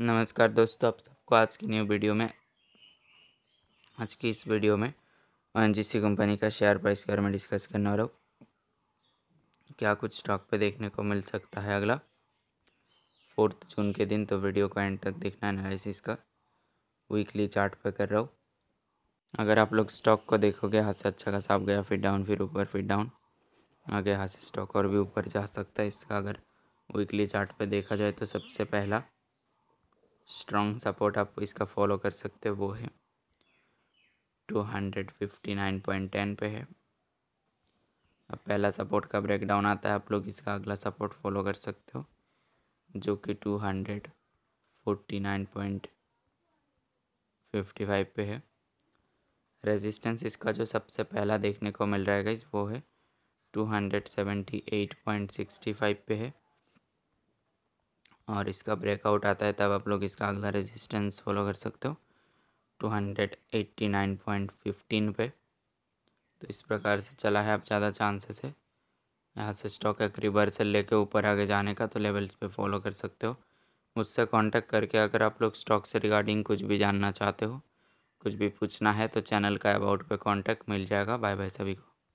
नमस्कार दोस्तों आप सबको आज की न्यू वीडियो में आज की इस वीडियो में जी कंपनी का शेयर प्राइस के बारे में डिस्कस करने वाला हूँ क्या कुछ स्टॉक पे देखने को मिल सकता है अगला फोर्थ जून के दिन तो वीडियो को एंड तक देखना एनालिसिस का वीकली चार्ट पे कर रहा हूँ अगर आप लोग स्टॉक को देखोगे हाथ से अच्छा खासा आप गया फिर डाउन फिर ऊपर फिर डाउन आगे हाथ से स्टॉक और भी ऊपर जा सकता है इसका अगर वीकली चार्ट पे देखा जाए तो सबसे पहला स्ट्रॉन्ग सपोर्ट आप इसका फॉलो कर सकते हो वो है two hundred fifty nine point ten पे है अब पहला सपोर्ट का ब्रेकडाउन आता है आप लोग इसका अगला सपोर्ट फॉलो कर सकते हो जो कि two hundred forty nine point fifty five पे है रेजिस्टेंस इसका जो सबसे पहला देखने को मिल रहा है इस वो है two hundred seventy eight point sixty five पे है और इसका ब्रेकआउट आता है तब आप लोग इसका अगला रेजिस्टेंस फॉलो कर सकते हो two hundred eighty nine point fifteen पे तो इस प्रकार से चला है आप ज़्यादा चांसेस है यहाँ से स्टॉक एक रिवर्सल लेके ऊपर आगे जाने का तो लेवल्स पे फॉलो कर सकते हो मुझसे कांटेक्ट करके अगर आप लोग स्टॉक से रिगार्डिंग कुछ भी जानना चाहते हो कुछ भी पूछना है तो चैनल का अबाउट पे कांटेक्ट मिल जाएगा बाय बाय सभी को